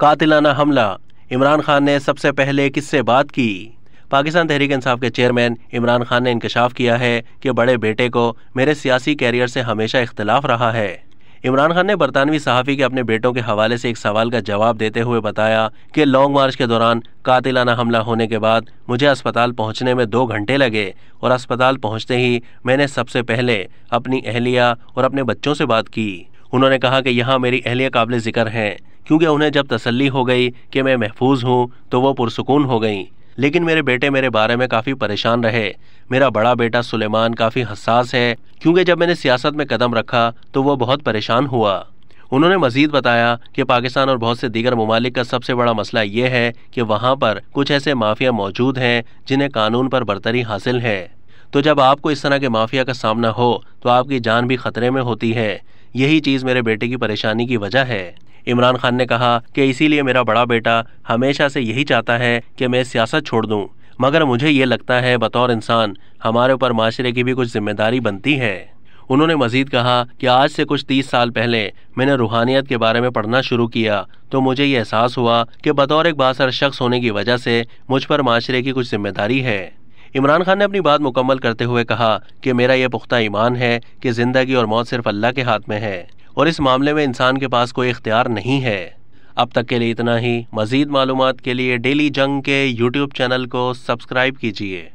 कातिलाना हमला इमरान खान ने सबसे पहले किससे बात की पाकिस्तान तहरीक इंसाफ के चेयरमैन इमरान खान ने इंकशाफ किया है कि बड़े बेटे को मेरे सियासी कैरियर से हमेशा इख्तलाफ रहा है इमरान खान ने बरतानवी सहाफ़ी के अपने बेटों के हवाले से एक सवाल का जवाब देते हुए बताया कि लॉन्ग मार्च के दौरान कातिलाना हमला होने के बाद मुझे अस्पताल पहुंचने में दो घंटे लगे और अस्पताल पहुंचते ही मैंने सबसे पहले अपनी अहलिया और अपने बच्चों से बात की उन्होंने कहा कि यहाँ मेरी अहलिया काबिल ज़िक्र हैं क्योंकि उन्हें जब तसल्ली हो गई कि मैं महफूज हूँ तो वो पुरसकून हो गई लेकिन मेरे बेटे मेरे बारे में काफ़ी परेशान रहे मेरा बड़ा बेटा सुलेमान काफ़ी हसास है क्योंकि जब मैंने सियासत में कदम रखा तो वह बहुत परेशान हुआ उन्होंने मजीद बताया कि पाकिस्तान और बहुत से दीगर ममालिक का सबसे बड़ा मसला ये है कि वहाँ पर कुछ ऐसे माफिया मौजूद हैं जिन्हें कानून पर बरतरी हासिल है तो जब आपको इस तरह के माफिया का सामना हो तो आपकी जान भी खतरे में होती है यही चीज़ मेरे बेटे की परेशानी की वजह है इमरान खान ने कहा कि इसीलिए मेरा बड़ा बेटा हमेशा से यही चाहता है कि मैं सियासत छोड़ दूं मगर मुझे ये लगता है बतौर इंसान हमारे ऊपर माशरे की भी कुछ जिम्मेदारी बनती है उन्होंने मजीद कहा कि आज से कुछ तीस साल पहले मैंने रूहानियत के बारे में पढ़ना शुरू किया तो मुझे ये एहसास हुआ कि बतौर एक बासर शख्स होने की वजह से मुझ पर माशरे की कुछ जिम्मेदारी है इमरान खान ने अपनी बात मुकम्मल करते हुए कहा कि मेरा यह पुख्ता ईमान है कि ज़िंदगी और मौत सिर्फ अल्लाह के हाथ में है और इस मामले में इंसान के पास कोई इख्तियार नहीं है अब तक के लिए इतना ही मजीद मालूम के लिए डेली जंग के यूट्यूब चैनल को सब्सक्राइब कीजिए